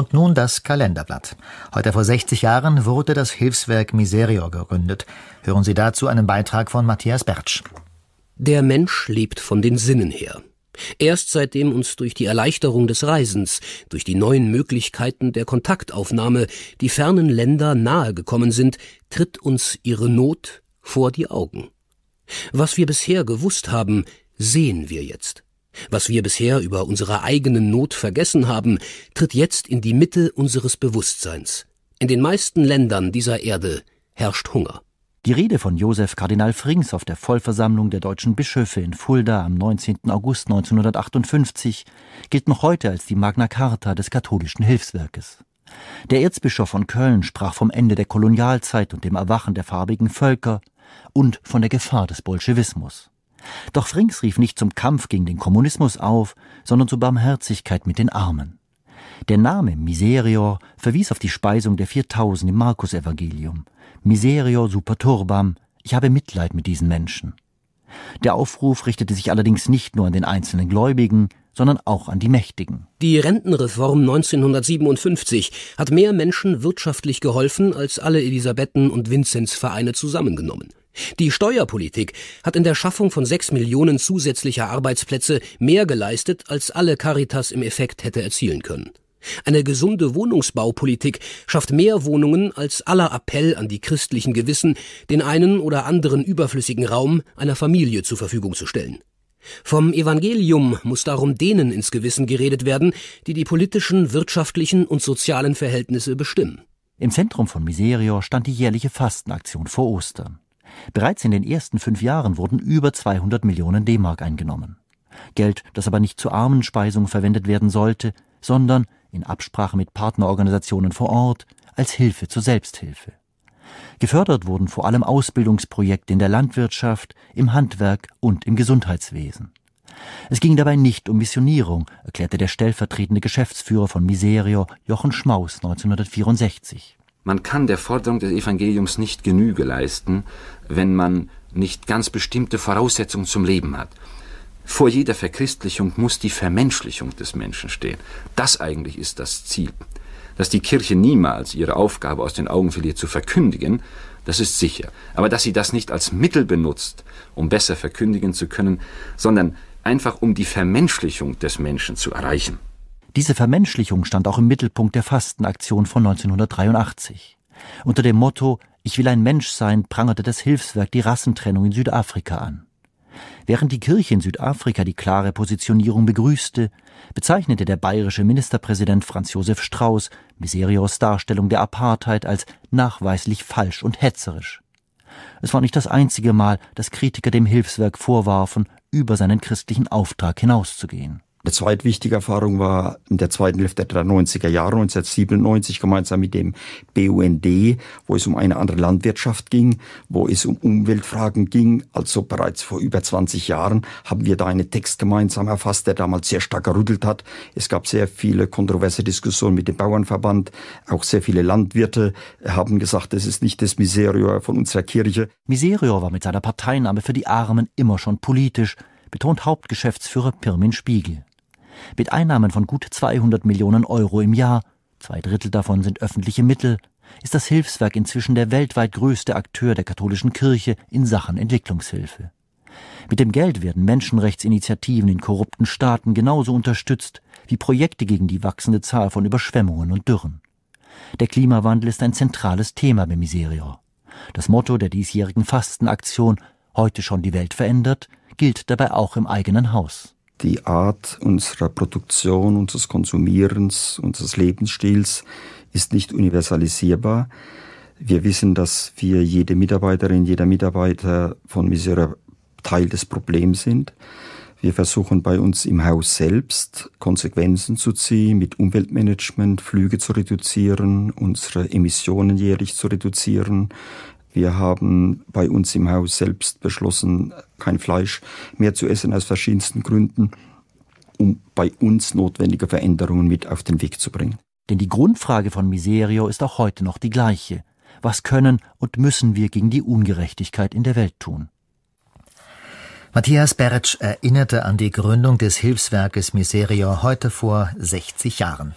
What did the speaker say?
Und nun das Kalenderblatt. Heute vor 60 Jahren wurde das Hilfswerk Miserior gegründet. Hören Sie dazu einen Beitrag von Matthias Bertsch. Der Mensch lebt von den Sinnen her. Erst seitdem uns durch die Erleichterung des Reisens, durch die neuen Möglichkeiten der Kontaktaufnahme die fernen Länder nahe gekommen sind, tritt uns ihre Not vor die Augen. Was wir bisher gewusst haben, sehen wir jetzt. Was wir bisher über unsere eigenen Not vergessen haben, tritt jetzt in die Mitte unseres Bewusstseins. In den meisten Ländern dieser Erde herrscht Hunger. Die Rede von Josef Kardinal Frings auf der Vollversammlung der deutschen Bischöfe in Fulda am 19. August 1958 gilt noch heute als die Magna Carta des katholischen Hilfswerkes. Der Erzbischof von Köln sprach vom Ende der Kolonialzeit und dem Erwachen der farbigen Völker und von der Gefahr des Bolschewismus. Doch Frings rief nicht zum Kampf gegen den Kommunismus auf, sondern zur Barmherzigkeit mit den Armen. Der Name Miserior verwies auf die Speisung der 4000 im Markus-Evangelium. Miserior super turbam, ich habe Mitleid mit diesen Menschen. Der Aufruf richtete sich allerdings nicht nur an den einzelnen Gläubigen, sondern auch an die Mächtigen. Die Rentenreform 1957 hat mehr Menschen wirtschaftlich geholfen als alle Elisabethen- und Vinzenzvereine zusammengenommen. Die Steuerpolitik hat in der Schaffung von sechs Millionen zusätzlicher Arbeitsplätze mehr geleistet, als alle Caritas im Effekt hätte erzielen können. Eine gesunde Wohnungsbaupolitik schafft mehr Wohnungen, als aller Appell an die christlichen Gewissen, den einen oder anderen überflüssigen Raum einer Familie zur Verfügung zu stellen. Vom Evangelium muss darum denen ins Gewissen geredet werden, die die politischen, wirtschaftlichen und sozialen Verhältnisse bestimmen. Im Zentrum von Miserio stand die jährliche Fastenaktion vor Ostern. Bereits in den ersten fünf Jahren wurden über 200 Millionen D-Mark eingenommen. Geld, das aber nicht zur Armenspeisung verwendet werden sollte, sondern in Absprache mit Partnerorganisationen vor Ort als Hilfe zur Selbsthilfe. Gefördert wurden vor allem Ausbildungsprojekte in der Landwirtschaft, im Handwerk und im Gesundheitswesen. Es ging dabei nicht um Missionierung, erklärte der stellvertretende Geschäftsführer von Miserio Jochen Schmaus 1964. Man kann der Forderung des Evangeliums nicht Genüge leisten, wenn man nicht ganz bestimmte Voraussetzungen zum Leben hat. Vor jeder Verchristlichung muss die Vermenschlichung des Menschen stehen. Das eigentlich ist das Ziel. Dass die Kirche niemals ihre Aufgabe aus den Augen verliert zu verkündigen, das ist sicher. Aber dass sie das nicht als Mittel benutzt, um besser verkündigen zu können, sondern einfach um die Vermenschlichung des Menschen zu erreichen. Diese Vermenschlichung stand auch im Mittelpunkt der Fastenaktion von 1983. Unter dem Motto Ich will ein Mensch sein prangerte das Hilfswerk die Rassentrennung in Südafrika an. Während die Kirche in Südafrika die klare Positionierung begrüßte, bezeichnete der bayerische Ministerpräsident Franz Josef Strauß Miserios Darstellung der Apartheid als nachweislich falsch und hetzerisch. Es war nicht das einzige Mal, dass Kritiker dem Hilfswerk vorwarfen, über seinen christlichen Auftrag hinauszugehen eine zweitwichtige Erfahrung war in der zweiten Hälfte der 90er Jahre, 1997, gemeinsam mit dem BUND, wo es um eine andere Landwirtschaft ging, wo es um Umweltfragen ging. Also bereits vor über 20 Jahren haben wir da einen Text gemeinsam erfasst, der damals sehr stark gerüttelt hat. Es gab sehr viele kontroverse Diskussionen mit dem Bauernverband. Auch sehr viele Landwirte haben gesagt, es ist nicht das Miserior von unserer Kirche. Miserior war mit seiner Parteinahme für die Armen immer schon politisch betont Hauptgeschäftsführer Pirmin Spiegel. Mit Einnahmen von gut 200 Millionen Euro im Jahr, zwei Drittel davon sind öffentliche Mittel, ist das Hilfswerk inzwischen der weltweit größte Akteur der katholischen Kirche in Sachen Entwicklungshilfe. Mit dem Geld werden Menschenrechtsinitiativen in korrupten Staaten genauso unterstützt wie Projekte gegen die wachsende Zahl von Überschwemmungen und Dürren. Der Klimawandel ist ein zentrales Thema bei Miserior. Das Motto der diesjährigen Fastenaktion Heute schon die Welt verändert gilt dabei auch im eigenen Haus die Art unserer Produktion, unseres Konsumierens, unseres Lebensstils ist nicht universalisierbar. Wir wissen, dass wir jede Mitarbeiterin, jeder Mitarbeiter von Misera Teil des Problems sind. Wir versuchen bei uns im Haus selbst Konsequenzen zu ziehen, mit Umweltmanagement Flüge zu reduzieren, unsere Emissionen jährlich zu reduzieren, wir haben bei uns im Haus selbst beschlossen, kein Fleisch mehr zu essen aus verschiedensten Gründen, um bei uns notwendige Veränderungen mit auf den Weg zu bringen. Denn die Grundfrage von Miserio ist auch heute noch die gleiche. Was können und müssen wir gegen die Ungerechtigkeit in der Welt tun? Matthias Beretsch erinnerte an die Gründung des Hilfswerkes Miserio heute vor 60 Jahren.